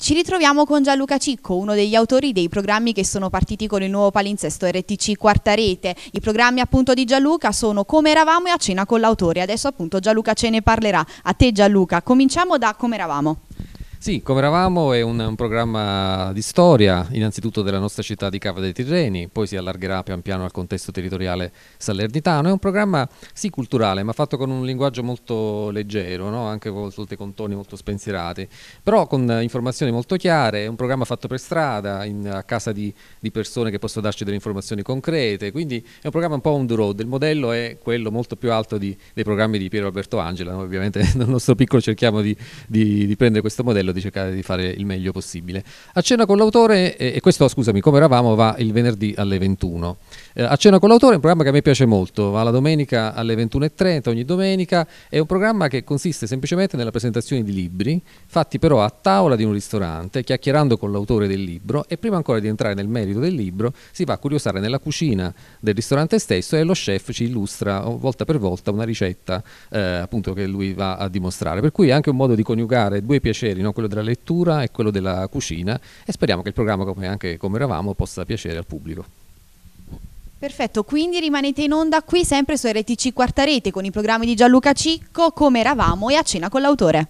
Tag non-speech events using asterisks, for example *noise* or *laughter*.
Ci ritroviamo con Gianluca Cicco, uno degli autori dei programmi che sono partiti con il nuovo palinsesto RTC Quarta Rete. I programmi appunto di Gianluca sono Come eravamo e A cena con l'autore. Adesso appunto Gianluca ce ne parlerà. A te Gianluca, cominciamo da Come eravamo. Sì, come eravamo è un, un, programma di storia, innanzitutto della nostra città di Cava dei Tirreni, poi si allargerà pian piano al contesto territoriale salernitano. È un programma sì culturale, ma fatto con un linguaggio molto leggero, no? anche volte con toni molto spensierati, però con informazioni molto chiare. È un programma fatto per strada, in, a casa di, di persone che possono darci delle informazioni concrete. Quindi è un programma un po' on the road. Il modello è quello molto più alto di, dei programmi di Piero Alberto Angela. Noi ovviamente *laughs* nel nostro piccolo cerchiamo di, di, di prendere questo modello quello di cercare di fare il meglio possibile. A cena con l'autore, e questo scusami, come eravamo, va il venerdì alle 21. Eh, a cena con l'autore è un programma che a me piace molto, va la domenica alle 21.30 ogni domenica, è un programma che consiste semplicemente nella presentazione di libri, fatti però a tavola di un ristorante, chiacchierando con l'autore del libro e prima ancora di entrare nel merito del libro si va a curiosare nella cucina del ristorante stesso e lo chef ci illustra oh, volta per volta una ricetta eh, appunto che lui va a dimostrare. Per cui è anche un modo di coniugare due piaceri, no? quello della lettura e quello della cucina e speriamo che il programma come, anche come eravamo possa piacere al pubblico. Perfetto, quindi rimanete in onda qui sempre su RTC Quarta Rete con i programmi di Gianluca Cicco, come eravamo e a cena con l'autore.